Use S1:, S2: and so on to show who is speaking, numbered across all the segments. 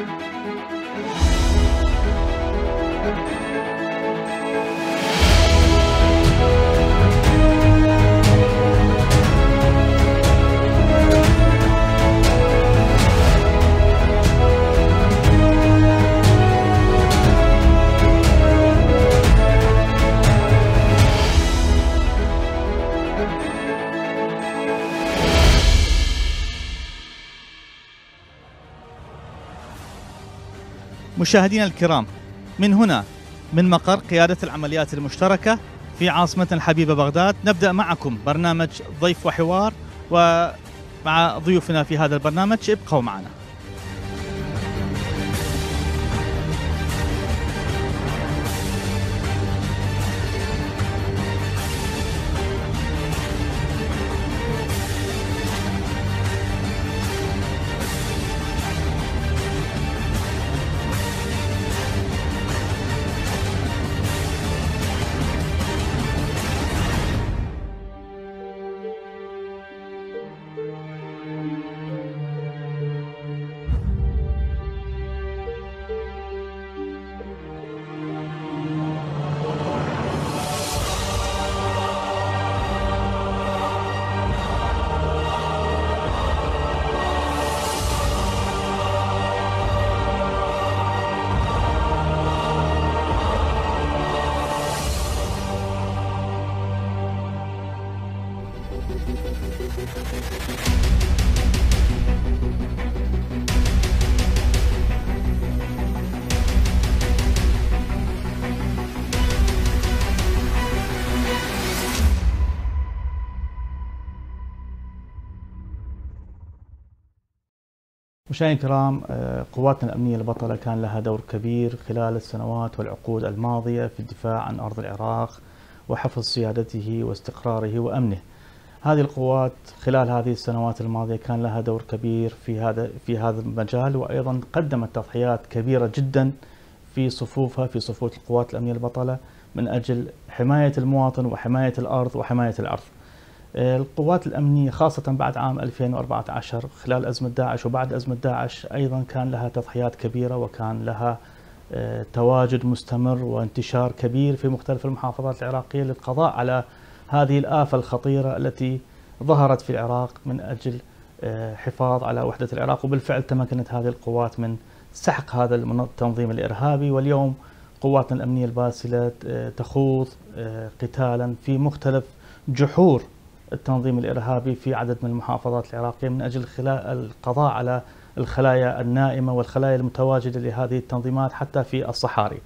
S1: Thank you. مشاهدينا الكرام من هنا من مقر قيادة العمليات المشتركة في عاصمتنا الحبيبة بغداد نبدأ معكم برنامج ضيف وحوار ومع ضيوفنا في هذا البرنامج ابقوا معنا مشاهدينا الكرام آه، قواتنا الأمنية البطلة كان لها دور كبير خلال السنوات والعقود الماضية في الدفاع عن أرض العراق وحفظ سيادته واستقراره وأمنه هذه القوات خلال هذه السنوات الماضية كان لها دور كبير في هذا في هذا المجال وأيضا قدمت تضحيات كبيرة جدا في صفوفها في صفوف القوات الأمنية البطلة من أجل حماية المواطن وحماية الأرض وحماية الأرض آه، القوات الأمنية خاصة بعد عام 2014 خلال أزمة داعش وبعد أزمة داعش أيضا كان لها تضحيات كبيرة وكان لها آه، تواجد مستمر وانتشار كبير في مختلف المحافظات العراقية للقضاء على هذه الآفة الخطيرة التي ظهرت في العراق من أجل آه، حفاظ على وحدة العراق وبالفعل تمكنت هذه القوات من سحق هذا التنظيم الإرهابي واليوم قواتنا الأمنية الباسلة تخوض قتالا في مختلف جحور التنظيم الإرهابي في عدد من المحافظات العراقية من أجل القضاء على الخلايا النائمة والخلايا المتواجدة لهذه التنظيمات حتى في الصحاري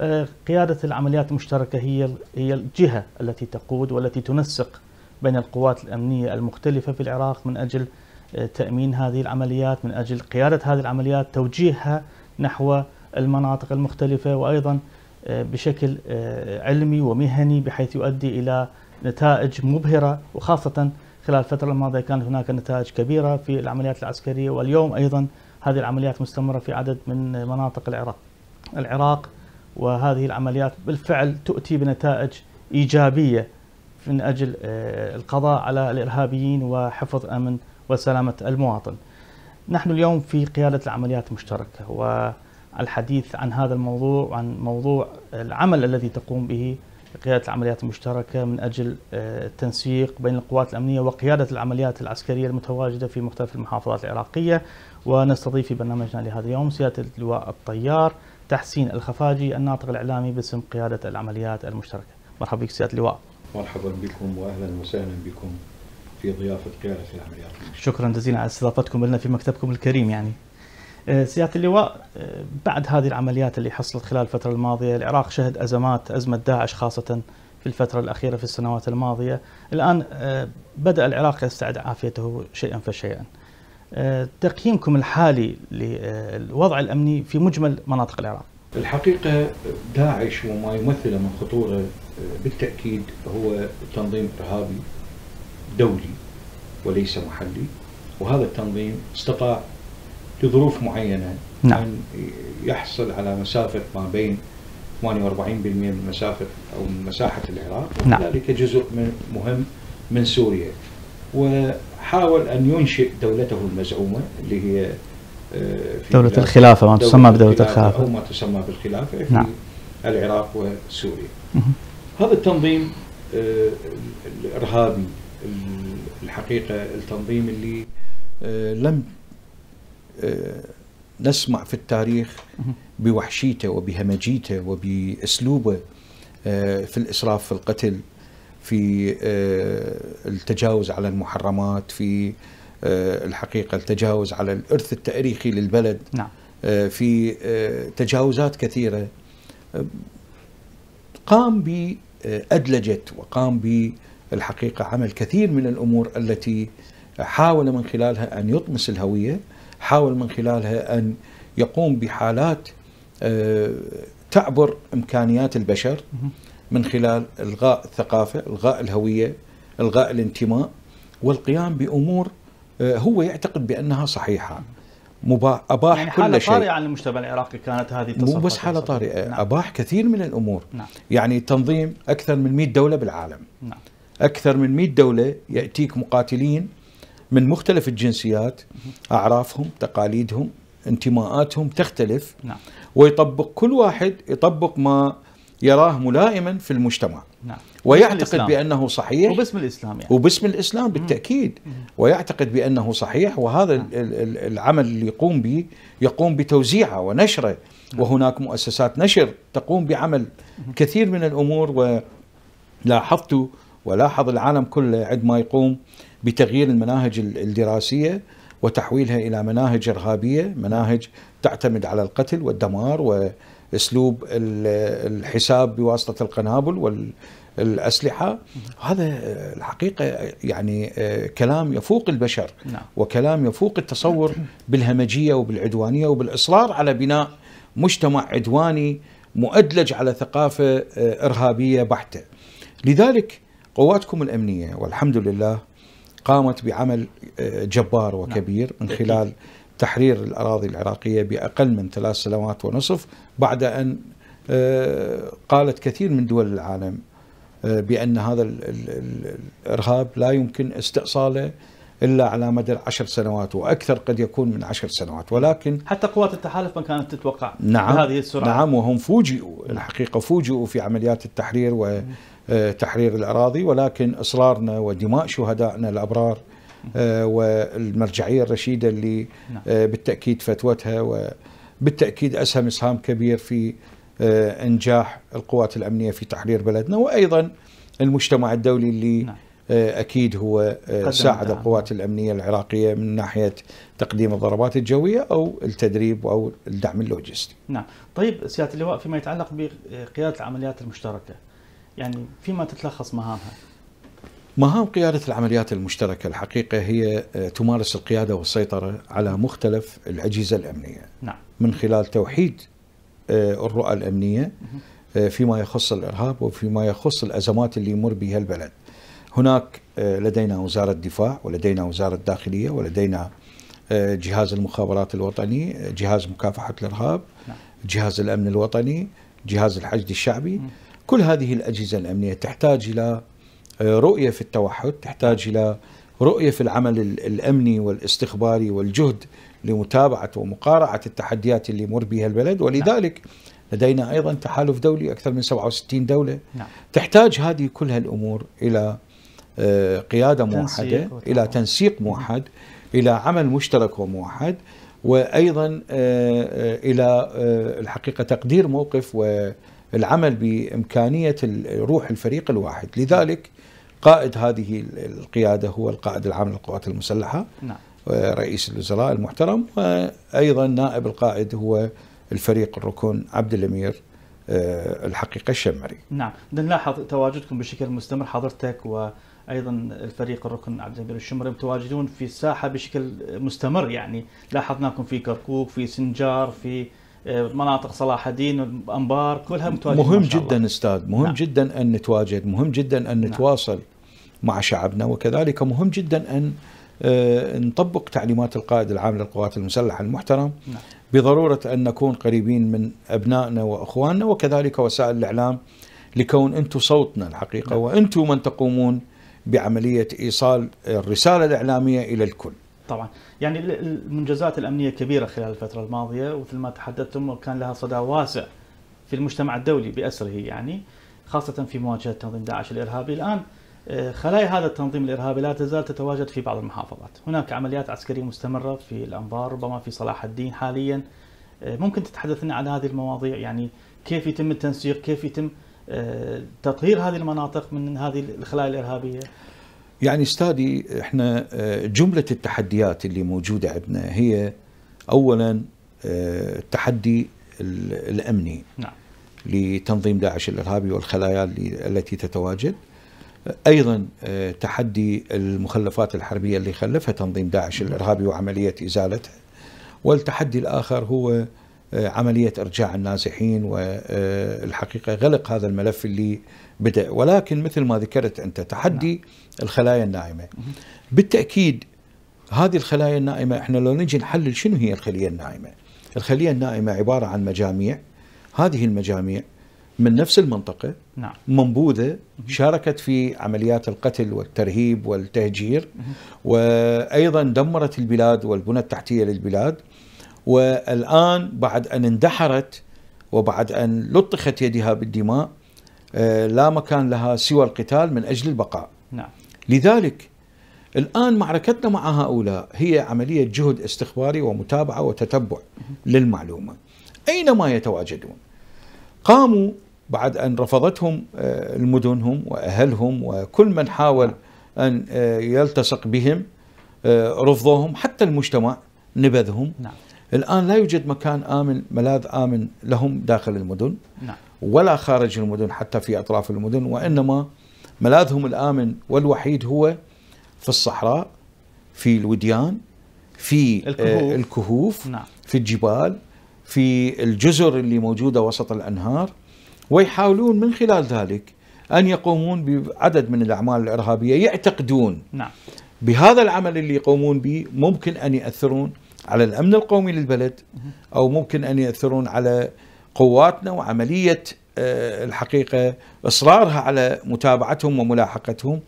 S1: آه، قيادة العمليات المشتركة هي هي الجهة التي تقود والتي تنسق بين القوات الأمنية المختلفة في العراق من أجل آه، تأمين هذه العمليات من أجل قيادة هذه العمليات توجيهها نحو المناطق المختلفة وأيضا آه، بشكل علمي ومهني بحيث يؤدي إلى نتائج مبهرة وخاصة خلال الفترة الماضية كان هناك نتائج كبيرة في العمليات العسكرية واليوم أيضا هذه العمليات مستمرة في عدد من مناطق العراق العراق وهذه العمليات بالفعل تؤتي بنتائج إيجابية من أجل آه، القضاء على الإرهابيين وحفظ أمن وسلامة المواطن نحن اليوم في قيادة العمليات المشتركة والحديث عن هذا الموضوع وعن موضوع العمل الذي تقوم به قيادة العمليات المشتركة من أجل آه، التنسيق بين القوات الأمنية وقيادة العمليات العسكرية المتواجدة في مختلف المحافظات العراقية ونستضيف في برنامجنا لهذا اليوم سيادة اللواء الطيار تحسين الخفاجي الناطق الإعلامي باسم قيادة العمليات المشتركة مرحبا بك سيادة اللواء
S2: مرحبا بكم وأهلا وسهلا بكم في ضيافة قيادة العمليات
S1: المشتركة. شكرا جزيلا على استضافتكم لنا في مكتبكم الكريم يعني آه، سياده اللواء آه، بعد هذه العمليات اللي حصلت خلال الفتره الماضيه العراق شهد ازمات ازمه داعش خاصه في الفتره الاخيره في السنوات الماضيه الان آه، بدا العراق يستعد عافيته شيئا فشيئا تقييمكم الحالي للوضع الامني في مجمل مناطق العراق
S2: الحقيقه داعش وما يمثله من خطوره بالتاكيد هو تنظيم ارهابي دولي وليس محلي وهذا التنظيم استطاع لظروف معينه نعم ان يحصل على مسافه ما بين 48% من مسافه او من مساحه العراق نعم. وذلك جزء من مهم من سوريا وحاول ان ينشئ دولته المزعومه اللي هي آه، في دولة الخلافة ما تسمى بدولة الخلافة أو ما تسمى بالخلافة في نعم. العراق وسوريا هذا التنظيم آه، الإرهابي الحقيقة التنظيم اللي آه، لم آه، نسمع في التاريخ بوحشيته وبهمجيته وبأسلوبه آه، في الإسراف في القتل في آه، التجاوز على المحرمات في الحقيقة التجاوز على الإرث التاريخي للبلد نعم. في تجاوزات كثيرة قام بأدلجت وقام بالحقيقة عمل كثير من الأمور التي حاول من خلالها أن يطمس الهوية حاول من خلالها أن يقوم بحالات آه، تعبر إمكانيات البشر من خلال إلغاء الثقافة إلغاء الهوية إلغاء الانتماء والقيام بأمور آه، هو يعتقد بأنها صحيحة مباح اباح يعني حالة كل شيء طارئة
S1: عن المجتمع العراقي كانت هذه مو
S2: بس حالة طارئة نعم. اباح كثير من الامور نعم. يعني تنظيم اكثر من 100 دولة بالعالم نعم. اكثر من 100 دولة ياتيك مقاتلين من مختلف الجنسيات اعرافهم تقاليدهم انتماءاتهم تختلف نعم. ويطبق كل واحد يطبق ما يراه ملائما في المجتمع
S1: نعم. ويعتقد الإسلام.
S2: بأنه صحيح وباسم الإسلام يعني. وباسم الإسلام بالتأكيد مم. ويعتقد بأنه صحيح وهذا نعم. العمل اللي يقوم به يقوم بتوزيعه ونشره نعم. وهناك مؤسسات نشر تقوم بعمل مم. كثير من الأمور ولاحظت ولاحظ العالم كله عندما يقوم بتغيير المناهج الدراسيه وتحويلها الى مناهج ارهابيه، مناهج تعتمد على القتل والدمار واسلوب الحساب بواسطه القنابل والاسلحه، هذا الحقيقه يعني آه، كلام يفوق البشر نعم. وكلام يفوق التصور بالهمجيه وبالعدوانيه وبالاصرار على بناء مجتمع عدواني مؤدلج على ثقافه آه، ارهابيه بحته. لذلك قواتكم الامنيه والحمد لله قامت بعمل آه، جبار وكبير نعم. من خلال تحرير الأراضي العراقية بأقل من ثلاث سنوات ونصف بعد أن آه، قالت كثير من دول العالم آه، بأن هذا الإرهاب لا يمكن استئصاله الا على مدى عشر سنوات واكثر قد يكون من عشر سنوات ولكن
S1: حتى قوات التحالف ما كانت تتوقع نعم بهذه السرعه نعم
S2: وهم فوجئوا الحقيقه فوجئوا في عمليات التحرير و آه، تحرير الأراضي ولكن إصرارنا ودماء شهدائنا الأبرار آه، والمرجعية الرشيدة اللي نعم. آه، بالتأكيد فتوتها وبالتأكيد أسهم إسهام كبير في إنجاح القوات الأمنية في تحرير بلدنا وأيضا المجتمع الدولي اللي نعم. اكيد هو ساعد القوات الامنيه العراقيه من ناحيه تقديم الضربات الجويه او التدريب او الدعم اللوجستي.
S1: نعم، طيب سياده اللواء فيما يتعلق بقياده العمليات المشتركه، يعني فيما تتلخص مهامها؟
S2: مهام قيادة العمليات المشتركة الحقيقة هي آه، تمارس القيادة والسيطرة على مختلف الأجهزة الأمنية نعم. من خلال توحيد آه، الرؤى الأمنية آه، فيما يخص الإرهاب وفيما يخص الأزمات اللي يمر بها البلد هناك لدينا وزارة الدفاع ولدينا وزارة الداخلية ولدينا جهاز المخابرات الوطني جهاز مكافحة الإرهاب نعم. جهاز الأمن الوطني جهاز الحشد الشعبي نعم. كل هذه الأجهزة الأمنية تحتاج إلى آه، رؤية في التوحد تحتاج إلى رؤية في العمل الأمني والاستخباري والجهد لمتابعة ومقارعة التحديات اللي يمر بها البلد نعم. ولذلك لدينا أيضا تحالف دولي أكثر من 67 دولة نعم. تحتاج هذه كل هالأمور إلى آه، قيادة موحدة إلى تنسيق موحد إلى عمل مشترك وموحد وأيضا آه، إلى الحقيقة تقدير موقف و العمل بإمكانية روح الفريق الواحد لذلك قائد هذه القيادة هو القائد العام للقوات المسلحة نعم. آه، رئيس الوزراء المحترم وأيضا نائب القائد هو الفريق الركن عبد الأمير آه، الحقيقة الشمري
S1: نعم نلاحظ تواجدكم بشكل مستمر حضرتك و ايضا الفريق الركن عبد الامير الشمري متواجدون في الساحه بشكل مستمر يعني لاحظناكم في كركوك في سنجار في مناطق صلاح الدين والانبار كلها متواجده مهم جدا
S2: استاذ مهم نعم. جدا ان نتواجد مهم جدا ان نعم. نتواصل نعم. مع شعبنا وكذلك مهم جدا ان آه، نطبق تعليمات القائد العام للقوات المسلحه المحترم نعم. بضروره ان نكون قريبين من ابنائنا واخواننا وكذلك وسائل الاعلام لكون انتم صوتنا الحقيقه نعم. وانتم من تقومون بعمليه ايصال الرساله الاعلاميه الى الكل.
S1: طبعا يعني المنجزات الامنيه كبيره خلال الفتره الماضيه ومثل ما تحدثتم وكان لها صدى واسع في المجتمع الدولي باسره يعني خاصه في مواجهه تنظيم داعش الارهابي الان آه، خلايا هذا التنظيم الارهابي لا تزال تتواجد في بعض المحافظات، هناك عمليات عسكريه مستمره في الانبار ربما في صلاح الدين حاليا. آه، ممكن تتحدث لنا عن هذه المواضيع يعني كيف يتم التنسيق، كيف يتم آه، تطهير هذه المناطق من هذه الخلايا الارهابيه؟
S2: يعني استاذي احنا آه، جمله التحديات اللي موجوده عندنا هي اولا آه، التحدي الامني نعم. لتنظيم داعش الارهابي والخلايا التي تتواجد ايضا آه، تحدي المخلفات الحربيه اللي خلفها تنظيم داعش الارهابي وعمليه ازالتها والتحدي الاخر هو آه، عملية إرجاع النازحين والحقيقة غلق هذا الملف اللي بدأ ولكن مثل ما ذكرت أنت تحدي نعم. الخلايا النائمة بالتأكيد هذه الخلايا النائمة احنا لو نجي نحلل شنو هي الخلية النائمة الخلية النائمة عبارة عن مجاميع هذه المجاميع من نفس المنطقة نعم. منبوذة شاركت في عمليات القتل والترهيب والتهجير وأيضا دمرت البلاد والبنى التحتية للبلاد والآن بعد أن اندحرت وبعد أن لطخت يدها بالدماء آه، لا مكان لها سوى القتال من أجل البقاء نعم. لذلك الآن معركتنا مع هؤلاء هي عملية جهد استخباري ومتابعة وتتبع للمعلومة أينما يتواجدون قاموا بعد أن رفضتهم آه، المدنهم وأهلهم وكل من حاول أن آه، يلتصق بهم رفضوهم حتى المجتمع نبذهم نعم. الآن لا يوجد مكان آمن ملاذ آمن لهم داخل المدن نعم. ولا خارج المدن حتى في أطراف المدن وإنما ملاذهم الآمن والوحيد هو في الصحراء في الوديان في آه، الكهوف, الكهوف نعم. في الجبال في الجزر اللي موجودة وسط الأنهار ويحاولون من خلال ذلك أن يقومون بعدد من الأعمال الإرهابية يعتقدون نعم. بهذا العمل اللي يقومون به ممكن أن يأثرون على الأمن القومي للبلد أو ممكن أن يأثرون على قواتنا وعملية آه، الحقيقة إصرارها على متابعتهم وملاحقتهم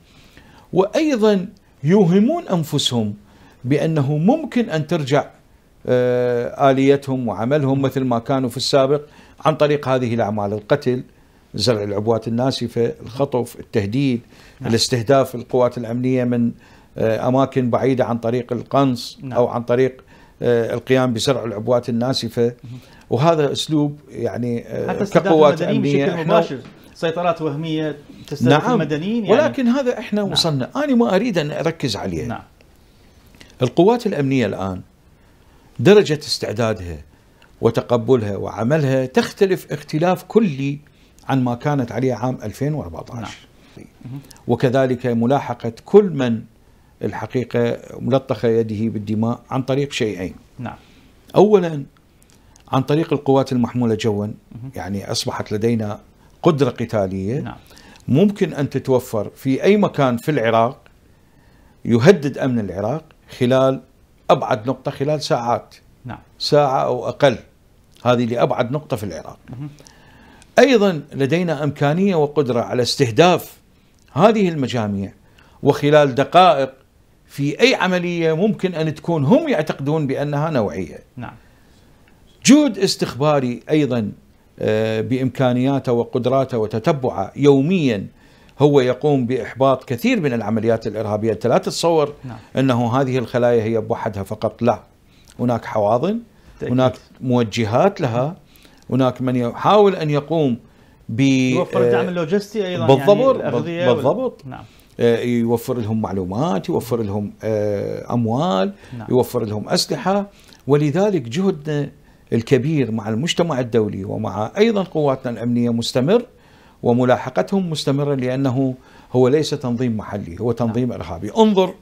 S2: وأيضا يوهمون أنفسهم بأنه ممكن أن ترجع آه، آليتهم وعملهم مثل ما كانوا في السابق عن طريق هذه الأعمال القتل زرع العبوات الناسفة الخطف التهديد نعم. الاستهداف القوات الأمنية من آه، أماكن بعيدة عن طريق القنص نعم. أو عن طريق آه، القيام بزرع العبوات الناسفه وهذا اسلوب يعني آه، كقوات امنيه بشكل مباشر
S1: سيطرات وهميه تستهدف نعم المدنيين يعني ولكن
S2: هذا احنا نعم وصلنا انا ما اريد ان اركز عليه نعم القوات الامنيه الان درجه استعدادها وتقبلها وعملها تختلف اختلاف كلي عن ما كانت عليه عام 2014 نعم. وكذلك ملاحقه كل من الحقيقة ملطخة يده بالدماء عن طريق شيئين نعم. أولا عن طريق القوات المحمولة جوا يعني أصبحت لدينا قدرة قتالية نعم. ممكن أن تتوفر في أي مكان في العراق يهدد أمن العراق خلال أبعد نقطة خلال ساعات نعم. ساعة أو أقل هذه لأبعد نقطة في العراق أيضا لدينا إمكانية وقدرة على استهداف هذه المجاميع وخلال دقائق في أي عملية ممكن أن تكون هم يعتقدون بأنها نوعية نعم جهد استخباري أيضا آه، بإمكانياته وقدراته وتتبعه يوميا هو يقوم بإحباط كثير من العمليات الإرهابية لا تتصور نعم. أنه هذه الخلايا هي بوحدها فقط لا هناك حواضن تأكيد. هناك موجهات لها هناك من يحاول أن يقوم ب يوفر دعم آه، لوجستي أيضا يعني بالضبط يعني بالضبط وال... نعم. آه، يوفر لهم معلومات يوفر لهم آه، أموال نعم. يوفر لهم أسلحة ولذلك جهدنا الكبير مع المجتمع الدولي ومع أيضا قواتنا الأمنية مستمر وملاحقتهم مستمرة لأنه هو ليس تنظيم محلي هو تنظيم نعم. إرهابي انظر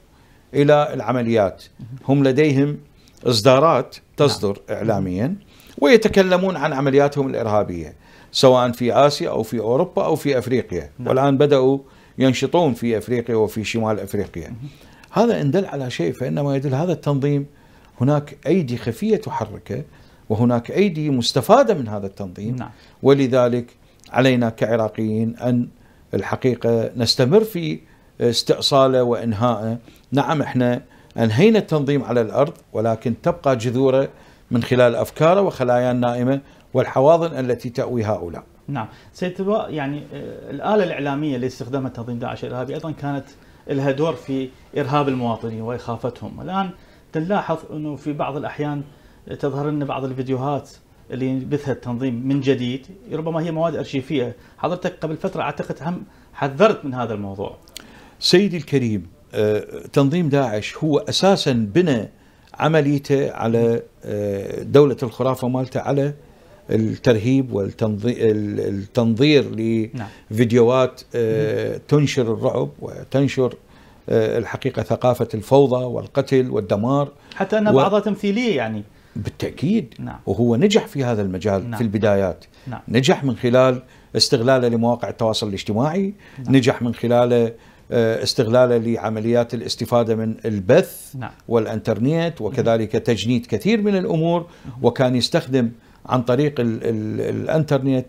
S2: إلى العمليات هم لديهم إصدارات نعم. تصدر إعلاميا ويتكلمون عن عملياتهم الإرهابية سواء في آسيا أو في أوروبا أو في أفريقيا والآن بدأوا ينشطون في افريقيا وفي شمال افريقيا. هذا ان دل على شيء فانما يدل هذا التنظيم هناك ايدي خفيه تحركه وهناك ايدي مستفاده من هذا التنظيم نعم. ولذلك علينا كعراقيين ان الحقيقه نستمر في استئصاله وانهائه، نعم احنا انهينا التنظيم على الارض ولكن تبقى جذوره من خلال افكاره وخلايا النائمه والحواضن التي تاوي هؤلاء.
S1: نعم سيد يعني آه، الاله الاعلاميه اللي استخدمها تنظيم داعش الارهابي ايضا كانت لها دور في ارهاب المواطنين واخافتهم، الان تلاحظ انه في بعض الاحيان تظهر لنا بعض الفيديوهات اللي ينبثها التنظيم من جديد ربما هي مواد ارشيفيه، حضرتك قبل
S2: فتره اعتقد هم حذرت من هذا الموضوع. سيدي الكريم آه، تنظيم داعش هو اساسا بنى عمليته على آه، دوله الخرافه مالته على الترهيب والتنظير لفيديوهات نعم. آه، تنشر الرعب وتنشر آه، الحقيقة ثقافة الفوضى والقتل والدمار حتى أن بعضها و... تمثيلية يعني بالتأكيد نعم. وهو نجح في هذا المجال نعم. في البدايات نعم. نجح من خلال استغلاله لمواقع التواصل الاجتماعي نعم. نجح من خلاله آه، استغلاله لعمليات الاستفادة من البث نعم. والانترنت وكذلك تجنيد كثير من الأمور وكان يستخدم عن طريق الـ الـ الانترنت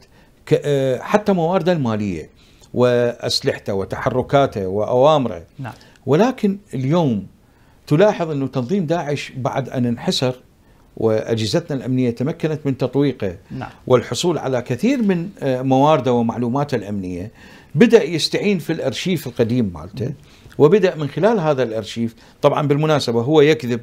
S2: آه، حتى موارده الماليه واسلحته وتحركاته واوامره نعم. ولكن اليوم تلاحظ انه تنظيم داعش بعد ان انحسر واجهزتنا الامنيه تمكنت من تطويقه نعم. والحصول على كثير من آه، موارده ومعلوماته الامنيه بدا يستعين في الارشيف القديم مالته وبدا من خلال هذا الارشيف طبعا بالمناسبه هو يكذب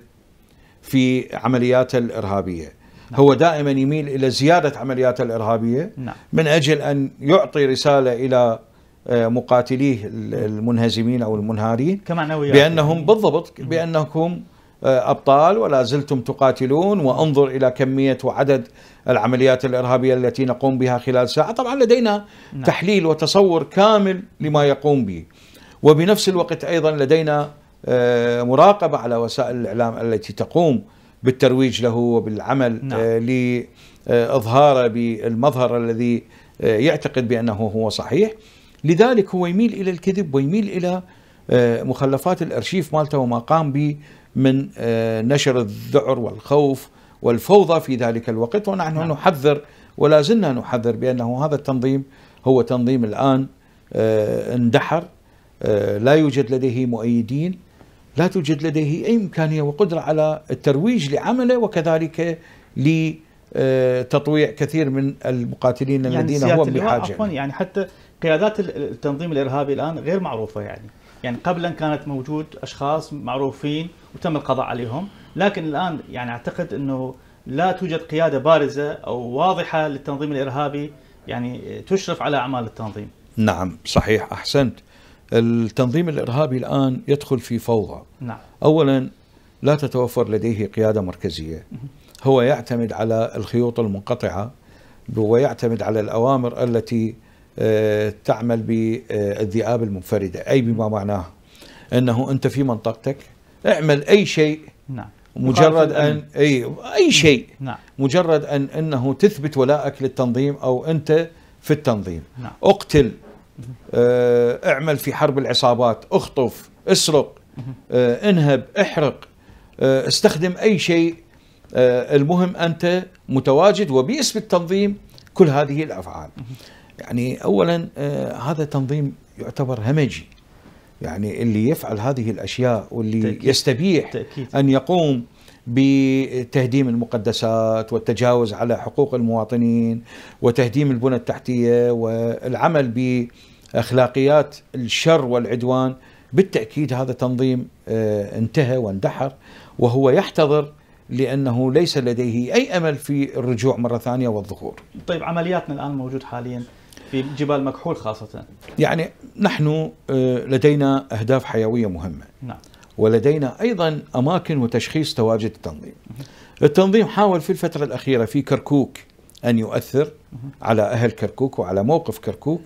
S2: في عملياته الارهابيه نعم. هو دائما يميل إلى زيادة عمليات الإرهابية نعم. من أجل أن يعطي رسالة إلى آه، مقاتليه المنهزمين أو المنهارين كمعنويات بأنهم بالضبط نعم. بأنكم آه، أبطال ولا زلتم تقاتلون وانظر إلى كمية وعدد العمليات الإرهابية التي نقوم بها خلال ساعة طبعا لدينا نعم. تحليل وتصور كامل لما يقوم به وبنفس الوقت أيضا لدينا آه، مراقبة على وسائل الإعلام التي تقوم بالترويج له وبالعمل نعم. آه، لإظهاره بالمظهر الذي آه، يعتقد بأنه هو صحيح لذلك هو يميل إلى الكذب ويميل إلى آه، مخلفات الأرشيف مالته وما قام به من نشر الذعر والخوف والفوضى في ذلك الوقت ونحن نعم. نحذر ولا زلنا نحذر بأنه هذا التنظيم هو تنظيم الآن اندحر لا يوجد لديه مؤيدين لا توجد لديه أي إمكانية وقدرة على الترويج لعمله وكذلك لتطويع كثير من المقاتلين يعني الذين هو بحاجة عفوا
S1: يعني حتى قيادات التنظيم الإرهابي الآن غير معروفة يعني يعني قبلا كانت موجود أشخاص معروفين وتم القضاء عليهم لكن الآن يعني أعتقد أنه لا توجد قيادة بارزة أو واضحة للتنظيم الإرهابي يعني تشرف على أعمال التنظيم
S2: نعم صحيح أحسنت التنظيم الارهابي الان يدخل في فوضى نعم. اولا لا تتوفر لديه قياده مركزيه هو يعتمد على الخيوط المنقطعه ويعتمد على الاوامر التي آه، تعمل بالذئاب المنفرده اي بما معناه انه انت في منطقتك اعمل اي شيء نعم مجرد ان اي اي شيء نعم. مجرد ان انه تثبت ولائك للتنظيم او انت في التنظيم نعم. اقتل آه، اعمل في حرب العصابات اخطف اسرق آه، انهب احرق آه، استخدم اي شيء المهم انت متواجد وباسم التنظيم كل هذه الافعال يعني اولا هذا تنظيم يعتبر همجي يعني اللي يفعل هذه الاشياء واللي تأكيد. يستبيح تأكيد. ان يقوم بتهديم المقدسات والتجاوز على حقوق المواطنين وتهديم البنى التحتيه والعمل ب اخلاقيات الشر والعدوان بالتاكيد هذا تنظيم آه، انتهى واندحر وهو يحتضر لانه ليس لديه اي امل في الرجوع مره ثانيه والظهور.
S1: طيب عملياتنا الان موجود حاليا في جبال مكحول خاصه.
S2: يعني نحن آه، لدينا اهداف حيويه مهمه. نعم. ولدينا ايضا اماكن وتشخيص تواجد التنظيم. التنظيم حاول في الفتره الاخيره في كركوك ان يؤثر على اهل كركوك وعلى موقف كركوك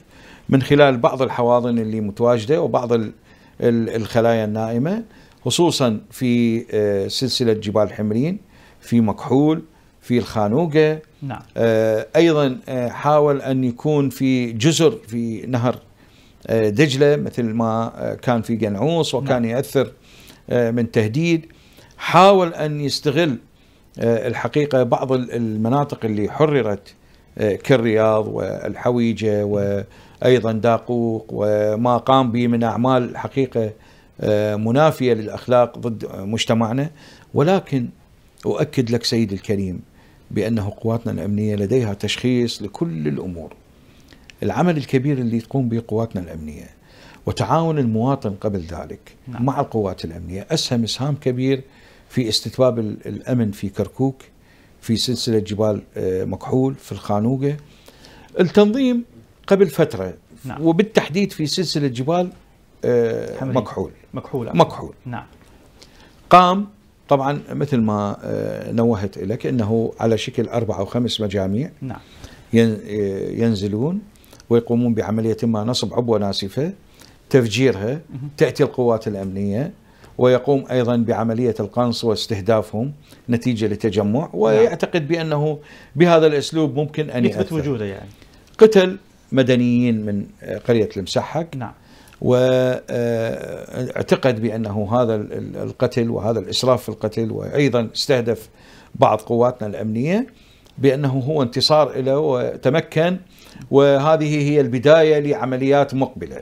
S2: من خلال بعض الحواضن اللي متواجده وبعض الخلايا النائمه خصوصا في آه، سلسله جبال حمرين في مكحول في الخانوقه نعم. آه، ايضا آه، حاول ان يكون في جزر في نهر دجله مثل ما كان في قنعوص نعم. وكان نعم. ياثر من تهديد حاول ان يستغل الحقيقه بعض المناطق اللي حررت كالرياض والحويجه أيضا داقوق وما قام به من أعمال حقيقة آه، منافية للأخلاق ضد مجتمعنا ولكن أؤكد لك سيدي الكريم بأنه قواتنا الأمنية لديها تشخيص لكل الأمور العمل الكبير اللي تقوم به قواتنا الأمنية وتعاون المواطن قبل ذلك نعم. مع القوات الأمنية أسهم إسهام كبير في استتباب الأمن في كركوك في سلسلة جبال آه، مكحول في الخانوقة التنظيم قبل فتره نعم. وبالتحديد في سلسله جبال آه، مكحول مكحول مكحول نعم قام طبعا مثل ما آه، نوهت لك انه على شكل اربع او خمس مجاميع نعم آه، ينزلون ويقومون بعمليه ما نصب عبوه ناسفه تفجيرها تاتي القوات الامنيه ويقوم ايضا بعمليه القنص واستهدافهم نتيجه لتجمع نعم. ويعتقد بانه بهذا الاسلوب ممكن ان يثبت وجوده يعني قتل مدنيين من آه، قرية المسحك نعم واعتقد آه، بأنه هذا القتل وهذا الإسراف في القتل وأيضا استهدف بعض قواتنا الأمنية بأنه هو انتصار له وتمكن وهذه هي البداية لعمليات مقبلة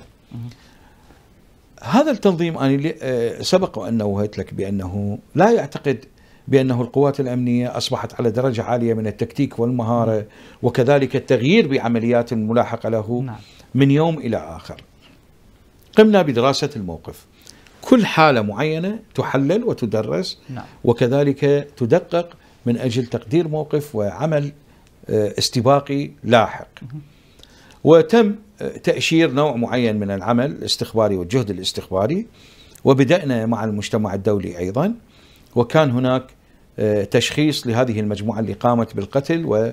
S2: هذا التنظيم أنا آه، سبق أن نوهت لك بأنه لا يعتقد بأنه القوات الأمنية أصبحت على درجة عالية من التكتيك والمهارة وكذلك التغيير بعمليات الملاحقة له نعم. من يوم إلى آخر قمنا بدراسة الموقف كل حالة معينة تحلل وتدرس نعم. وكذلك تدقق من أجل تقدير موقف وعمل آه، استباقي لاحق وتم آه، تأشير نوع معين من العمل الاستخباري والجهد الاستخباري وبدأنا مع المجتمع الدولي أيضا وكان هناك تشخيص لهذه المجموعة اللي قامت بالقتل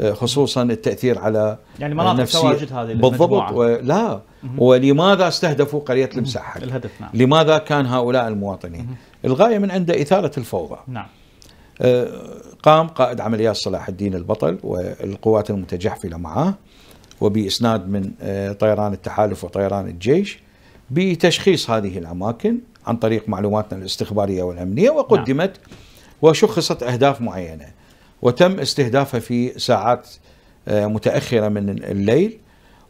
S2: وخصوصا آه، التأثير على يعني مناطق تواجد هذه المجموعة. بالضبط لا ولماذا استهدفوا قرية المسحل الهدف نعم. لماذا كان هؤلاء المواطنين الغاية من عند إثارة الفوضى نعم آه، قام قائد عمليات صلاح الدين البطل والقوات المتجحفلة معه وبإسناد من آه، طيران التحالف وطيران الجيش بتشخيص هذه الأماكن عن طريق معلوماتنا الاستخبارية والأمنية وقدمت نعم. وشخصت أهداف معينة وتم استهدافها في ساعات آه، متأخرة من الليل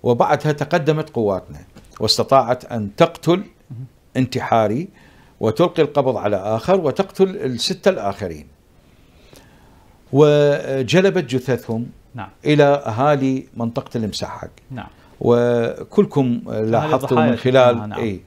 S2: وبعدها تقدمت قواتنا واستطاعت أن تقتل انتحاري وتلقي القبض على آخر وتقتل الستة الآخرين وجلبت جثثهم نعم. إلى أهالي منطقة المسحق نعم. وكلكم آه، لاحظتم من خلال نعم. إيه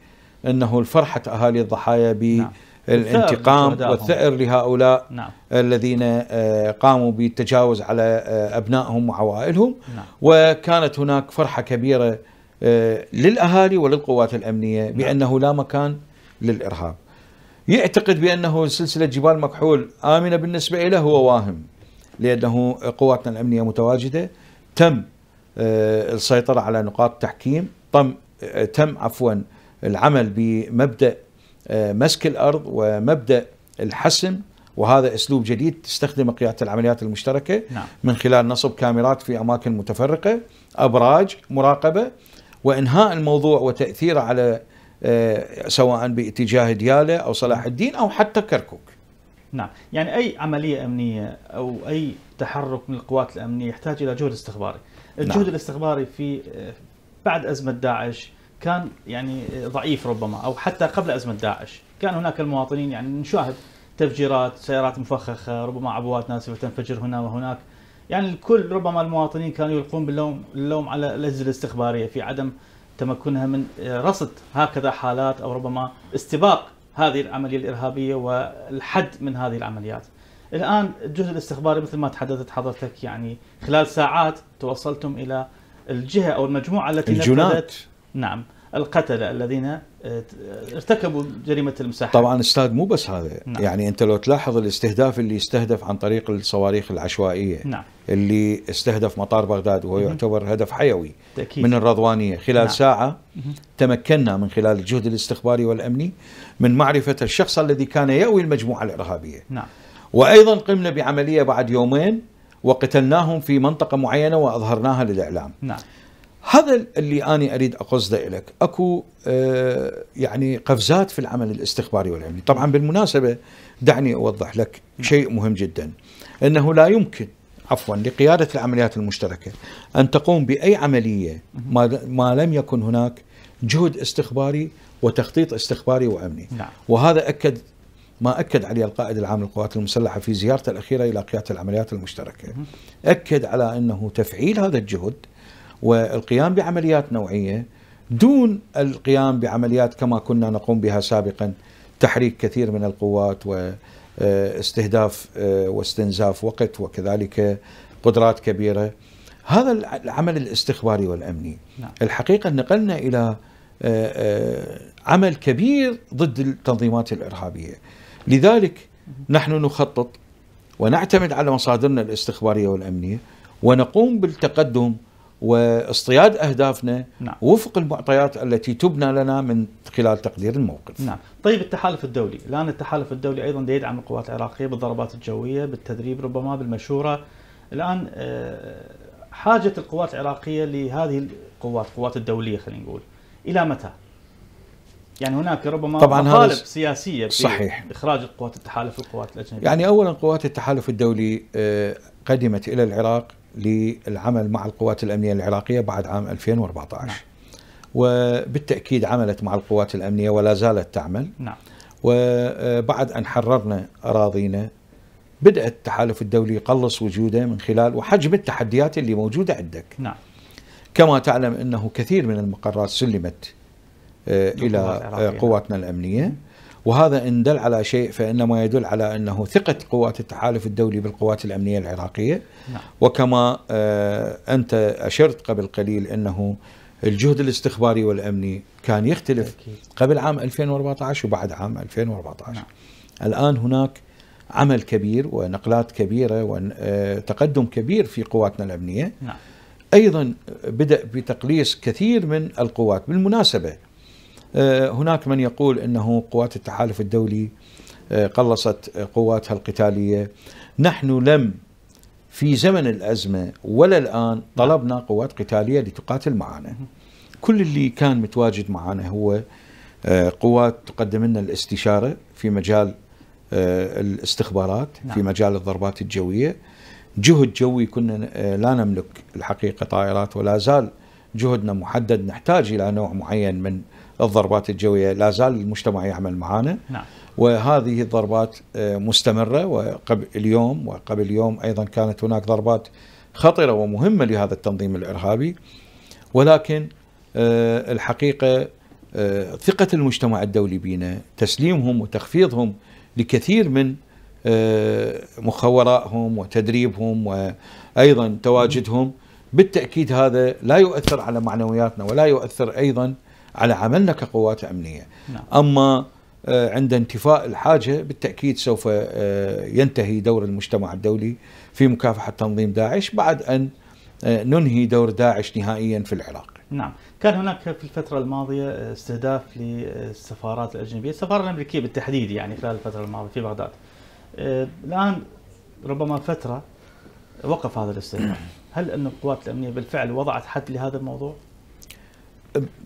S2: أنه الفرحة أهالي الضحايا ب نعم. الانتقام والثأر لهؤلاء نعم. الذين آه، قاموا بالتجاوز على آه، أبنائهم وعوائلهم نعم. وكانت هناك فرحة كبيرة آه، للأهالي وللقوات الأمنية نعم. بأنه لا مكان للإرهاب يعتقد بأنه سلسلة جبال مكحول آمنة بالنسبة له هو واهم لأنه قواتنا الأمنية متواجدة تم السيطرة على نقاط تحكيم تم عفوا العمل بمبدأ آه، مسك الارض ومبدا الحسم وهذا اسلوب جديد تستخدمه قياده العمليات المشتركه نعم. من خلال نصب كاميرات في اماكن متفرقه، ابراج، مراقبه وانهاء الموضوع وتاثيره على آه، سواء باتجاه دياله او صلاح الدين او حتى كركوك.
S1: نعم، يعني اي عمليه امنيه او اي تحرك من القوات الامنيه يحتاج الى جهد استخباري. نعم. الجهد نعم. الاستخباري في آه، بعد ازمه داعش كان يعني ضعيف ربما او حتى قبل ازمه داعش، كان هناك المواطنين يعني نشاهد تفجيرات، سيارات مفخخه، ربما عبوات ناسفه تنفجر هنا وهناك. يعني الكل ربما المواطنين كانوا يلقون باللوم اللوم على الاجهزه الاستخباريه في عدم تمكنها من رصد هكذا حالات او ربما استباق هذه العمليه الارهابيه والحد من هذه العمليات. الان الجهد الاستخباري مثل ما تحدثت حضرتك يعني خلال ساعات توصلتم الى الجهه او المجموعه التي الجنات. نفذت نعم القتلة الذين آه، ارتكبوا جريمة المساحة طبعا
S2: استاذ مو بس هذا نعم. يعني انت لو تلاحظ الاستهداف اللي استهدف عن طريق الصواريخ العشوائية نعم. اللي استهدف مطار بغداد وهو يعتبر هدف حيوي تأكيد. من الرضوانية خلال نعم. ساعة تمكنا من خلال الجهد الاستخباري والأمني من معرفة الشخص الذي كان يأوي المجموعة الإرهابية نعم. وأيضا قمنا بعملية بعد يومين وقتلناهم في منطقة معينة وأظهرناها للإعلام نعم هذا اللي أنا أريد أقصده لك أكو آه يعني قفزات في العمل الاستخباري والعلمي طبعا بالمناسبة دعني أوضح لك شيء مهم جدا أنه لا يمكن عفوا لقيادة العمليات المشتركة أن تقوم بأي عملية ما, ما لم يكن هناك جهد استخباري وتخطيط استخباري وأمني نعم. وهذا أكد ما أكد عليه القائد العام للقوات المسلحة في زيارته الأخيرة إلى قيادة العمليات المشتركة أكد على أنه تفعيل هذا الجهد والقيام بعمليات نوعية دون القيام بعمليات كما كنا نقوم بها سابقا تحريك كثير من القوات واستهداف آه، آه، واستنزاف وقت وكذلك قدرات كبيرة هذا العمل الاستخباري والأمني نعم. الحقيقة نقلنا إلى آه، عمل كبير ضد التنظيمات الإرهابية لذلك نحن نخطط ونعتمد على مصادرنا الاستخبارية والأمنية ونقوم بالتقدم واصطياد اهدافنا نعم. وفق المعطيات التي تبنى لنا من خلال تقدير الموقف. نعم، طيب التحالف الدولي، الان
S1: التحالف الدولي ايضا يدعم القوات العراقيه بالضربات الجويه، بالتدريب ربما بالمشوره. الان آه، حاجه القوات العراقيه لهذه القوات، القوات الدوليه خلينا نقول، الى متى؟ يعني هناك ربما طبعا مطالب سياسيه في صحيح اخراج القوات التحالف القوات الاجنبيه يعني
S2: اولا قوات التحالف الدولي آه، قدمت الى العراق للعمل مع القوات الأمنية العراقية بعد عام 2014 نعم. وبالتأكيد عملت مع القوات الأمنية ولا زالت تعمل نعم. وبعد أن حررنا أراضينا بدأ التحالف الدولي يقلص وجوده من خلال وحجم التحديات اللي موجودة عندك نعم. كما تعلم أنه كثير من المقرات سلمت آه، إلى آه، قواتنا الأمنية نعم. وهذا إن دل على شيء فإنما يدل على أنه ثقة قوات التحالف الدولي بالقوات الأمنية العراقية نعم. وكما آه، أنت أشرت قبل قليل أنه الجهد الاستخباري والأمني كان يختلف أكيد. قبل عام 2014 وبعد عام 2014 نعم. الآن هناك عمل كبير ونقلات كبيرة وتقدم آه، كبير في قواتنا الأمنية نعم. أيضا بدأ بتقليص كثير من القوات بالمناسبة آه، هناك من يقول انه قوات التحالف الدولي آه، قلصت آه، قواتها القتاليه نحن لم في زمن الازمه ولا الان طلبنا قوات قتاليه لتقاتل معنا كل اللي كان متواجد معنا هو قوات تقدم لنا الاستشاره في مجال الاستخبارات في نعم. مجال الضربات الجويه جهد جوي كنا لا نملك الحقيقه طائرات ولا زال جهدنا محدد نحتاج الى نوع معين من الضربات الجويه لا زال المجتمع يعمل معانا نعم. وهذه الضربات آه، مستمره وقبل اليوم وقبل يوم ايضا كانت هناك ضربات خطره ومهمه لهذا التنظيم الارهابي ولكن آه، الحقيقه آه، ثقه المجتمع الدولي بنا تسليمهم وتخفيضهم لكثير من مخوراتهم وتدريبهم وايضا تواجدهم بالتاكيد هذا لا يؤثر على معنوياتنا ولا يؤثر ايضا على عملنا كقوات امنيه نعم. اما آه، عند انتفاء الحاجه بالتاكيد سوف آه، ينتهي دور المجتمع الدولي في مكافحه تنظيم داعش بعد ان آه، ننهي دور داعش نهائيا في العراق.
S1: نعم، كان هناك في الفترة الماضية استهداف للسفارات الأجنبية، السفارة الأمريكية بالتحديد يعني خلال الفترة الماضية في بغداد. الآن ربما فترة وقف
S2: هذا الاستهداف،
S1: هل أن القوات الأمنية بالفعل وضعت حد لهذا الموضوع؟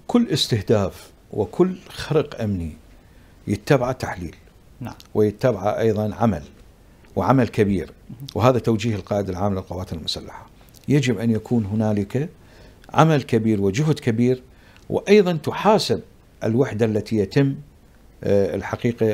S2: كل استهداف وكل خرق امني يتبع تحليل نعم ويتبع ايضا عمل وعمل كبير وهذا توجيه القائد العام للقوات المسلحه يجب ان يكون هنالك عمل كبير وجهد كبير وايضا تحاسب الوحده التي يتم آه، الحقيقه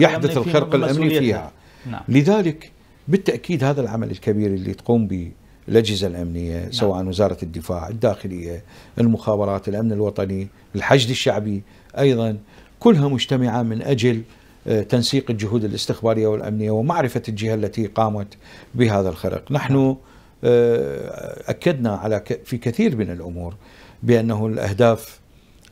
S2: يحدث الخرق الامني فيها نعم. لذلك بالتاكيد هذا العمل الكبير اللي تقوم به الاجهزه الامنيه نعم. سواء وزاره الدفاع، الداخليه، المخابرات، الامن الوطني، الحشد الشعبي ايضا كلها مجتمعه من اجل آه، تنسيق الجهود الاستخباريه والامنيه ومعرفه الجهه التي قامت بهذا الخرق، نحن نعم. آه، اكدنا على في كثير من الامور بانه الاهداف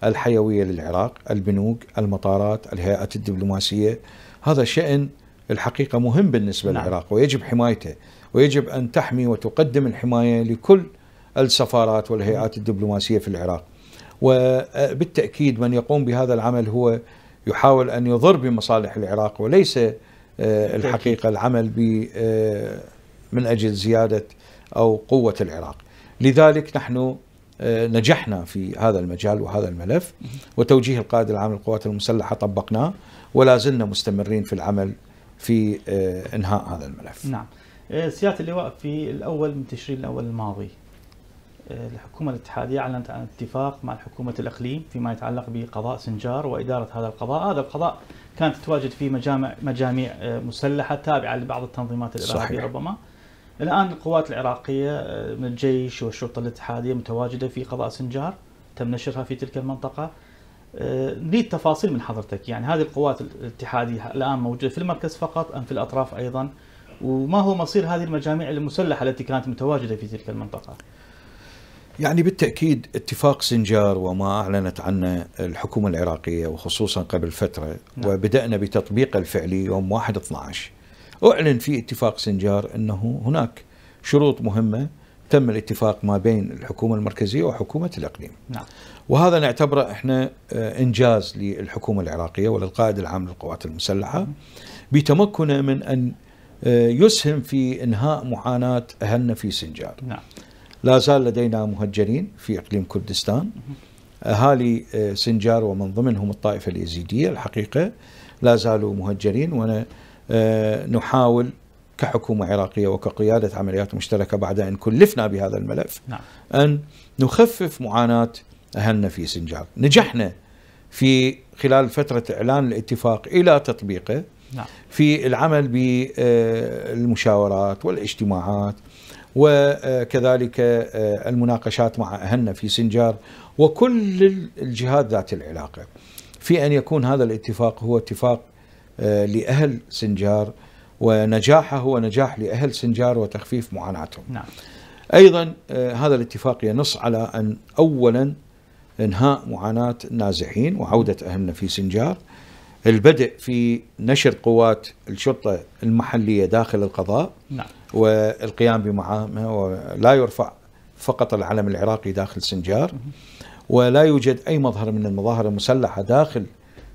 S2: الحيويه للعراق، البنوك، المطارات، الهيئات الدبلوماسيه، هذا شان الحقيقه مهم بالنسبه نعم. للعراق ويجب حمايته. ويجب أن تحمي وتقدم الحماية لكل السفارات والهيئات الدبلوماسية في العراق وبالتأكيد من يقوم بهذا العمل هو يحاول أن يضر بمصالح العراق وليس آه، الحقيقة العمل آه، من أجل زيادة أو قوة العراق لذلك نحن آه، نجحنا في هذا المجال وهذا الملف وتوجيه القائد العام للقوات المسلحة طبقناه ولا زلنا مستمرين في العمل في انهاء هذا الملف
S1: نعم آه، سياده اللواء في الاول من تشرين الاول الماضي آه، الحكومة الاتحادية أعلنت عن اتفاق مع حكومة الإقليم فيما يتعلق بقضاء سنجار وإدارة هذا القضاء هذا القضاء كانت تتواجد فيه مجامع, مجاميع آه، مسلحة تابعة لبعض التنظيمات الإرهابية ربما الآن القوات العراقية من الجيش والشرطة الاتحادية متواجدة في قضاء سنجار تم نشرها في تلك المنطقة نريد تفاصيل من حضرتك يعني هذه القوات الاتحادية الآن موجودة في المركز فقط أم في الأطراف أيضا وما هو مصير هذه المجاميع المسلحه التي كانت متواجده في تلك المنطقه؟
S2: يعني بالتاكيد اتفاق سنجار وما اعلنت عنه الحكومه العراقيه وخصوصا قبل فتره نعم. وبدانا بتطبيقه الفعلي يوم 1 12 اعلن في اتفاق سنجار انه هناك شروط مهمه تم الاتفاق ما بين الحكومه المركزيه وحكومه الاقليم. نعم. وهذا نعتبره احنا آه، انجاز للحكومه العراقيه وللقائد العام للقوات المسلحه بتمكنه من ان آه، يسهم في انهاء معاناه اهلنا في سنجار. نعم. لا زال لدينا مهجرين في اقليم كردستان اهالي آه، سنجار ومن ضمنهم الطائفه اليزيديه الحقيقه لا زالوا مهجرين ونحاول آه، كحكومه عراقيه وكقياده عمليات مشتركه بعد ان كلفنا بهذا الملف نعم. ان نخفف معاناه اهلنا في سنجار. نجحنا في خلال فتره اعلان الاتفاق الى تطبيقه نعم. في العمل بالمشاورات والاجتماعات وكذلك آه، المناقشات مع أهلنا في سنجار وكل الجهات ذات العلاقة في أن يكون هذا الاتفاق هو اتفاق آه، لأهل سنجار ونجاحه هو نجاح لأهل سنجار وتخفيف معاناتهم نعم. أيضا آه، هذا الاتفاق ينص على أن أولا إنهاء معاناة النازحين وعودة أهلنا في سنجار البدء في نشر قوات الشرطة المحلية داخل القضاء نعم. والقيام بمعامة ولا يرفع فقط العلم العراقي داخل سنجار ولا يوجد أي مظهر من المظاهر المسلحة داخل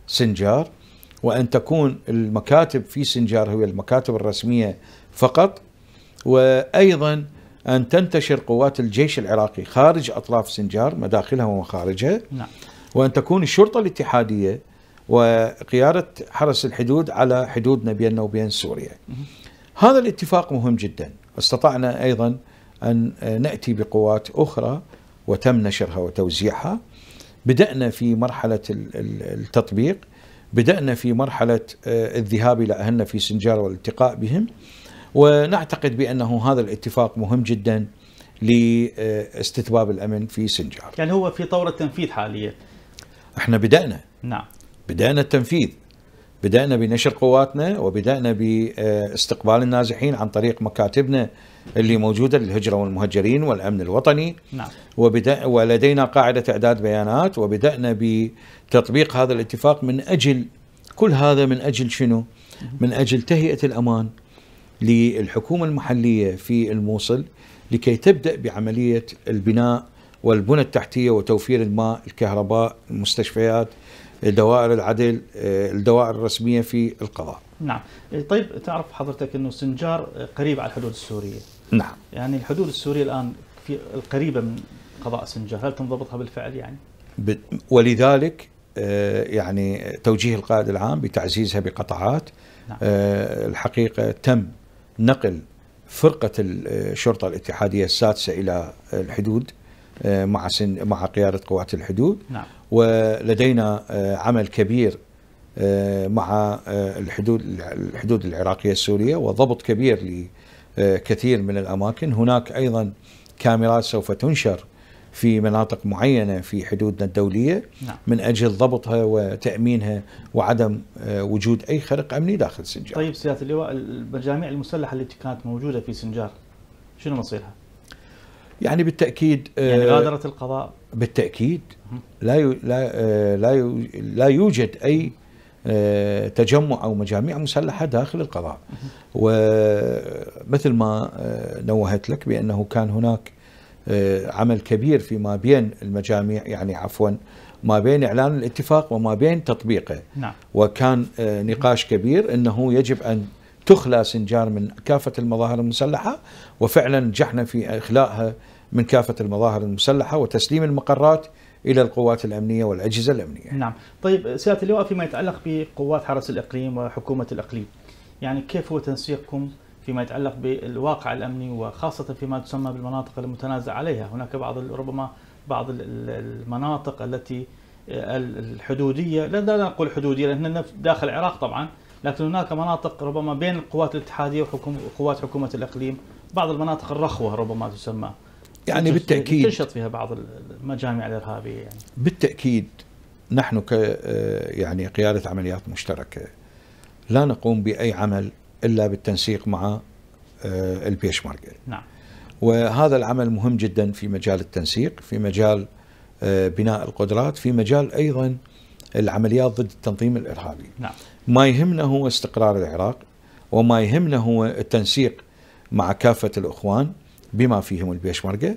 S2: سنجار وأن تكون المكاتب في سنجار هي المكاتب الرسمية فقط وأيضا أن تنتشر قوات الجيش العراقي خارج أطراف سنجار مداخلها ومخارجها نعم. وأن تكون الشرطة الاتحادية وقيادة حرس الحدود على حدودنا بيننا وبين سوريا هذا الاتفاق مهم جدا استطعنا أيضا أن نأتي بقوات أخرى وتم نشرها وتوزيعها بدأنا في مرحلة التطبيق بدأنا في مرحلة آه، الذهاب إلى أهلنا في سنجار والالتقاء بهم ونعتقد بأنه هذا الاتفاق مهم جدا لاستتباب الأمن في سنجار
S1: يعني هو في طور التنفيذ حاليا
S2: احنا بدأنا نعم بدأنا التنفيذ بدأنا بنشر قواتنا وبدأنا باستقبال النازحين عن طريق مكاتبنا اللي موجودة للهجرة والمهجرين والأمن الوطني نعم. ولدينا قاعدة إعداد بيانات وبدأنا بتطبيق هذا الاتفاق من أجل كل هذا من أجل شنو؟ من أجل تهيئة الأمان للحكومة المحلية في الموصل لكي تبدأ بعملية البناء والبنى التحتية وتوفير الماء الكهرباء المستشفيات دوائر العدل آه، الدوائر الرسمية في القضاء
S1: نعم طيب تعرف حضرتك أنه سنجار قريب على الحدود السورية نعم يعني الحدود السورية الآن في القريبة من قضاء سنجار هل تنضبطها بالفعل يعني؟
S2: ولذلك آه، يعني توجيه القائد العام بتعزيزها بقطعات نعم. آه، الحقيقة تم نقل فرقة الشرطة الاتحادية السادسة إلى الحدود آه، مع سن مع قياده قوات الحدود نعم. ولدينا آه، عمل كبير آه، مع الحدود الحدود العراقيه السوريه وضبط كبير لكثير من الاماكن هناك ايضا كاميرات سوف تنشر في مناطق معينه في حدودنا الدوليه نعم. من اجل ضبطها وتامينها وعدم وجود اي خرق امني داخل سنجار.
S1: طيب سياده اللواء المجاميع المسلحه التي كانت موجوده في سنجار شنو مصيرها؟
S2: يعني بالتاكيد يعني آه، غادرت القضاء بالتاكيد لا لا آه، لا لا يوجد اي آه، تجمع او مجاميع مسلحه داخل القضاء ومثل ما نوهت لك بانه كان هناك عمل كبير فيما بين المجاميع يعني عفوا ما بين اعلان الاتفاق وما بين تطبيقه نعم. وكان نقاش كبير انه يجب ان تخلى سنجار من كافة المظاهر المسلحة وفعلا نجحنا في إخلاءها من كافة المظاهر المسلحة وتسليم المقرات إلى القوات الأمنية والأجهزة الأمنية نعم طيب سيادة اللواء فيما يتعلق بقوات حرس الإقليم وحكومة
S1: الإقليم يعني كيف هو تنسيقكم فيما يتعلق بالواقع الأمني وخاصة فيما تسمى بالمناطق المتنازع عليها هناك بعض ربما بعض المناطق التي الحدودية لا نقول حدودية لأن داخل العراق طبعا لكن هناك مناطق ربما بين القوات الاتحاديه وقوات حكومه الاقليم بعض المناطق الرخوه ربما تسمى يعني بالتاكيد تنشط فيها بعض المجامع الارهابيه يعني
S2: بالتاكيد نحن ك آه، يعني قياده عمليات مشتركه لا نقوم باي عمل الا بالتنسيق مع آه، البيشمركه نعم وهذا العمل مهم جدا في مجال التنسيق في مجال آه، بناء القدرات في مجال ايضا العمليات ضد التنظيم الارهابي نعم ما يهمنا هو استقرار العراق وما يهمنا هو التنسيق مع كافة الأخوان بما فيهم البيشمركة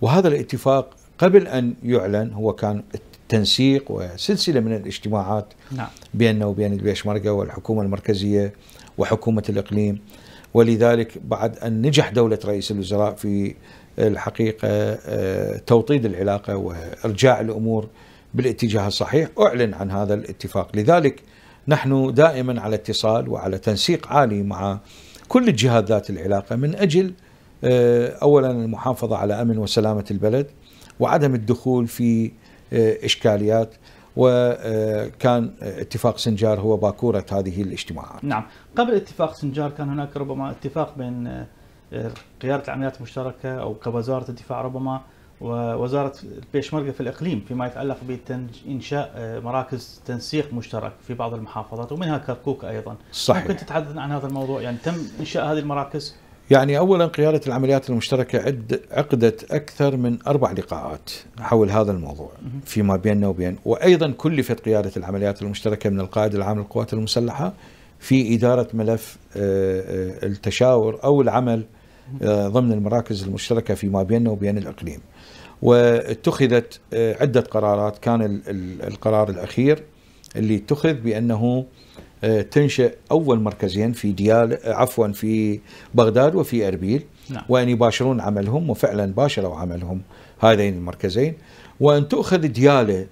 S2: وهذا الاتفاق قبل أن يعلن هو كان تنسيق وسلسلة من الاجتماعات نعم. بيننا وبين البيشمركة والحكومة المركزية وحكومة الإقليم ولذلك بعد أن نجح دولة رئيس الوزراء في الحقيقة آه، توطيد العلاقة وإرجاع الأمور بالاتجاه الصحيح أعلن عن هذا الاتفاق لذلك نحن دائما على اتصال وعلى تنسيق عالي مع كل الجهات ذات العلاقة من أجل آه، أولا المحافظة على أمن وسلامة البلد وعدم الدخول في آه، إشكاليات وكان آه، اتفاق سنجار هو باكورة هذه الاجتماعات
S1: نعم قبل اتفاق سنجار كان هناك ربما اتفاق بين قيادة العمليات المشتركة أو كوزارة الدفاع ربما ووزارة البيشمركة في الإقليم فيما يتعلق بإنشاء مراكز تنسيق مشترك في بعض المحافظات ومنها كركوك أيضا صحيح ممكن تتحدث عن هذا الموضوع يعني تم إنشاء هذه المراكز
S2: يعني اولا قياده العمليات المشتركه عد عقدت اكثر من اربع لقاءات نعم. حول هذا الموضوع فيما بيننا وبين وايضا كلفت قياده العمليات المشتركه من القائد العام للقوات المسلحه في اداره ملف آه، آه، التشاور او العمل آه، ضمن المراكز المشتركه فيما بيننا وبين الاقليم. واتخذت آه، عدة قرارات كان القرار الأخير اللي اتخذ بأنه آه، تنشأ أول مركزين في ديال آه، عفوا في بغداد وفي أربيل نعم. وأن يباشرون عملهم وفعلا باشروا عملهم هذين المركزين وأن تؤخذ ديالة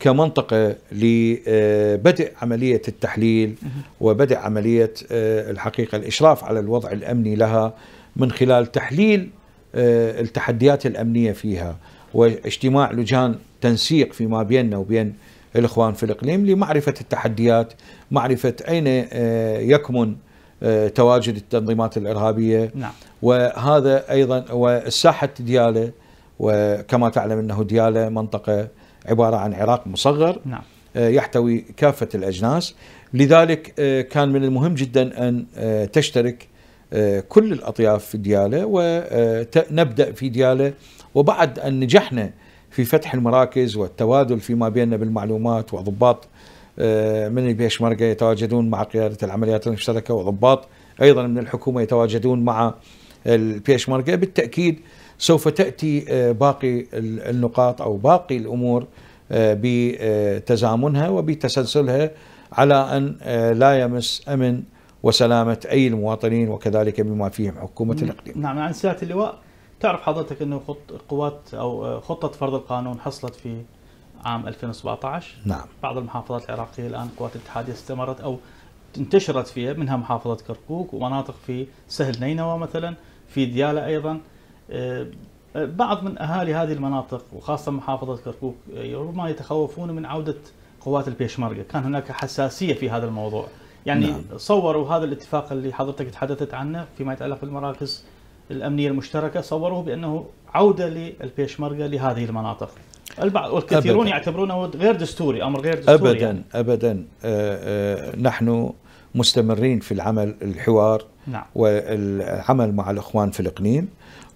S2: كمنطقة لبدء عملية التحليل وبدء عملية الحقيقة الإشراف على الوضع الأمني لها من خلال تحليل آه، التحديات الامنيه فيها واجتماع لجان تنسيق فيما بيننا وبين الاخوان في الاقليم لمعرفه التحديات، معرفه اين آه، يكمن آه، تواجد التنظيمات الارهابيه نعم. وهذا ايضا والساحه دياله وكما تعلم انه دياله منطقه عباره عن عراق مصغر نعم. يحتوي كافه الاجناس، لذلك كان من المهم جدا ان تشترك كل الأطياف في ديالة ونبدأ آه، في ديالة وبعد أن نجحنا في فتح المراكز والتبادل فيما بيننا بالمعلومات وضباط آه، من البيشمركة يتواجدون مع قيادة العمليات المشتركة وضباط أيضا من الحكومة يتواجدون مع البيشمركة بالتأكيد سوف تأتي آه، باقي النقاط أو باقي الأمور بتزامنها وبتسلسلها على أن لا يمس أمن وسلامه اي المواطنين وكذلك بما فيهم حكومه نعم. الاقليم.
S1: نعم عن سياده اللواء تعرف حضرتك انه قوات او خطه فرض القانون حصلت في عام 2017 نعم بعض المحافظات العراقيه الان قوات الاتحاديه استمرت او انتشرت فيها منها محافظه كركوك ومناطق في سهل نينوى مثلا في دياله ايضا آه، بعض من اهالي هذه المناطق وخاصه محافظه كركوك ربما آه، يتخوفون من عوده قوات البيشمركه، كان هناك حساسيه في هذا الموضوع. يعني نعم. صوروا هذا الاتفاق اللي حضرتك تحدثت عنه فيما يتعلق بالمراكز الامنيه المشتركه صوروه بانه عوده للبيشمركه لهذه المناطق البعض والكثيرون أبداً. يعتبرونه غير دستوري امر غير دستوري ابدا يعني.
S2: ابدا آآ آه، آآ آه، نحن مستمرين في العمل الحوار نعم. والعمل مع الاخوان في الاقليم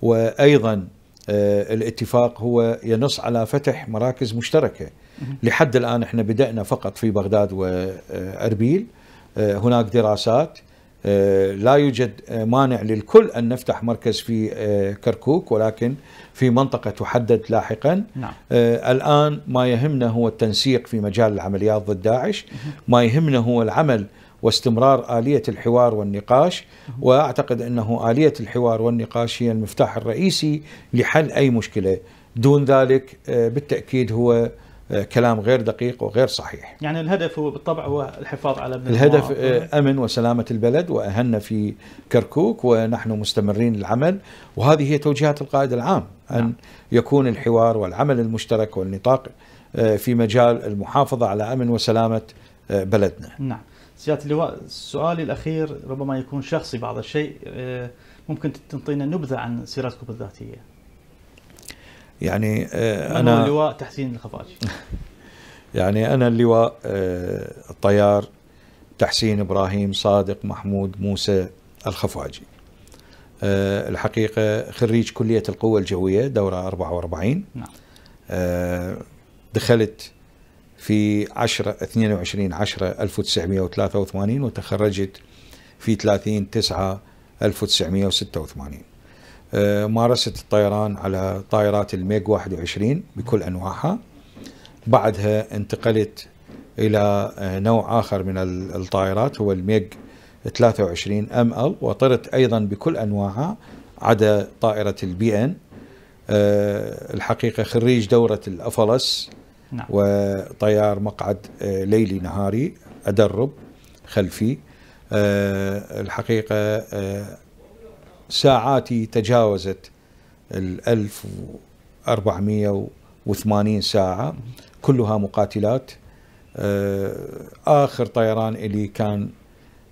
S2: وايضا آه، الاتفاق هو ينص على فتح مراكز مشتركه لحد الان احنا بدانا فقط في بغداد واربيل آه، هناك دراسات آه، لا يوجد آه، مانع للكل أن نفتح مركز في كركوك ولكن في منطقة تحدد لاحقا نعم. الآن ما يهمنا هو التنسيق في مجال العمليات ضد داعش ما يهمنا هو العمل واستمرار آلية الحوار والنقاش وأعتقد أنه آلية الحوار والنقاش هي المفتاح الرئيسي لحل أي مشكلة دون ذلك بالتأكيد هو آه، كلام غير دقيق وغير صحيح
S1: يعني الهدف هو بالطبع هو الحفاظ على أمن الهدف آه، أمن
S2: وسلامة البلد وأهلنا في كركوك ونحن مستمرين العمل وهذه هي توجيهات القائد العام أن نعم. يكون الحوار والعمل المشترك والنطاق آه، في مجال المحافظة على أمن وسلامة بلدنا
S1: نعم سيادة اللواء سؤالي الأخير ربما يكون شخصي بعض الشيء ممكن تنطينا نبذة عن سيرتكم الذاتية
S2: يعني, آه, يعني انا اللواء تحسين الخفاجي يعني انا اللواء الطيار تحسين ابراهيم صادق محمود موسى الخفاجي آه, الحقيقه خريج كليه القوه الجويه دوره 44 نعم آه, دخلت في 10 22 10 1983 وتخرجت في 30 9 1986 آه، مارسة الطيران على طائرات الميج 21 بكل أنواعها بعدها انتقلت إلى آه، نوع آخر من الطائرات هو الميج 23 ام ال وطرت ايضا بكل انواعها عدا طائره البي ان أه الحقيقه خريج دوره الافلس نعم. وطيار مقعد آه، ليلي نهاري ادرب خلفي أه الحقيقه ساعاتي تجاوزت ال 1480 ساعة كلها مقاتلات آه، آخر طيران إلي كان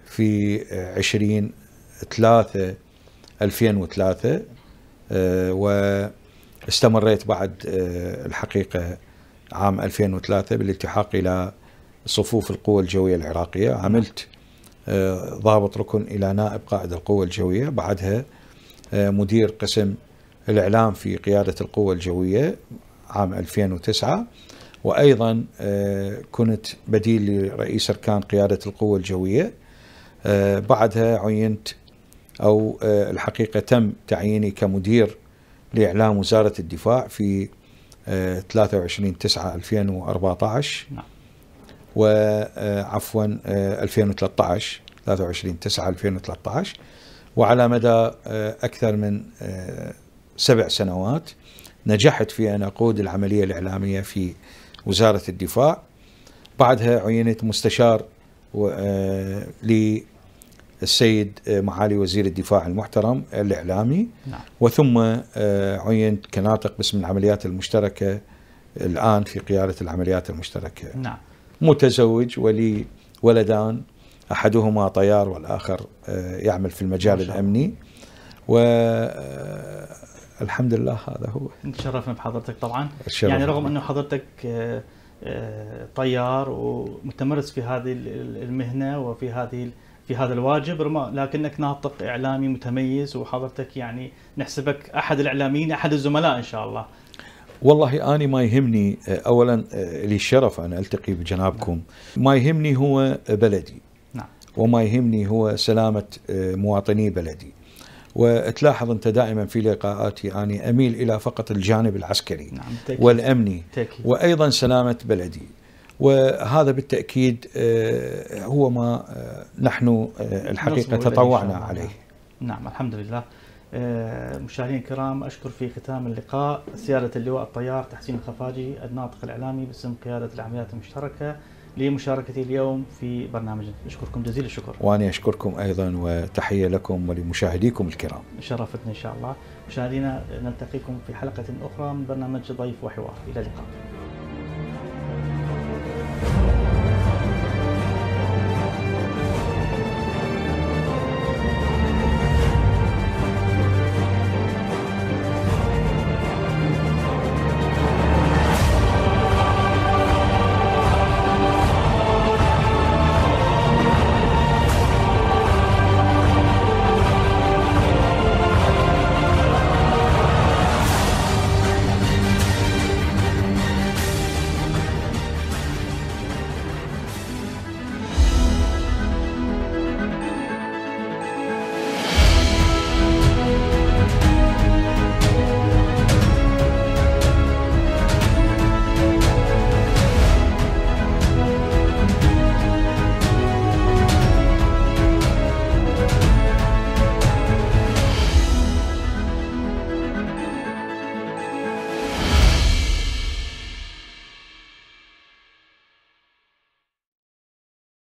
S2: في 20 3 2003 واستمريت بعد آه، الحقيقة عام 2003 بالالتحاق إلى صفوف القوى الجوية العراقية عملت ضابط ركن إلى نائب قائد القوة الجوية بعدها آه، مدير قسم الإعلام في قيادة القوة الجوية عام 2009 وأيضا آه، كنت بديل لرئيس أركان قيادة القوة الجوية آه، بعدها عينت أو الحقيقة تم تعييني كمدير لإعلام وزارة الدفاع في 23 9 2014 نعم. وعفوا 2013 23 9 2013 وعلى مدى آه، أكثر من آه، سبع سنوات نجحت في أن أقود العملية الإعلامية في وزارة الدفاع بعدها عينت مستشار آه، للسيد معالي وزير الدفاع المحترم الإعلامي نعم. وثم عينت كناطق باسم العمليات المشتركة الآن في قيادة العمليات المشتركة نعم متزوج ولي ولدان احدهما طيار والاخر آه، يعمل في المجال الامني و آه، الحمد لله هذا هو
S1: نتشرفنا بحضرتك طبعا الشرف. يعني رغم انه حضرتك آه، طيار ومتمرس في هذه المهنه وفي هذه في هذا الواجب لكنك ناطق اعلامي متميز وحضرتك يعني نحسبك احد الاعلاميين احد الزملاء ان شاء الله
S2: والله أنا ما يهمني آه، أولا آه، لي الشرف أن ألتقي بجنابكم ما يهمني هو بلدي نعم. وما يهمني هو سلامة آه، مواطني بلدي وتلاحظ انت دائما في لقاءاتي اني اميل الى فقط الجانب العسكري نعم تأكيد. والامني تأكيد. وايضا سلامه بلدي وهذا بالتاكيد هو ما نحن الحقيقه تطوعنا عليه نعم.
S1: نعم الحمد لله آه، مشاهدينا الكرام اشكر في ختام اللقاء سياده اللواء الطيار تحسين الخفاجي الناطق الاعلامي باسم قياده العمليات المشتركه لمشاركتي اليوم في برنامج أشكركم جزيل الشكر وأنا
S2: أشكركم أيضا وتحية لكم ولمشاهديكم الكرام
S1: شرفتنا إن شاء الله مشاهدينا نلتقيكم في حلقة أخرى من برنامج ضيف وحوار إلى اللقاء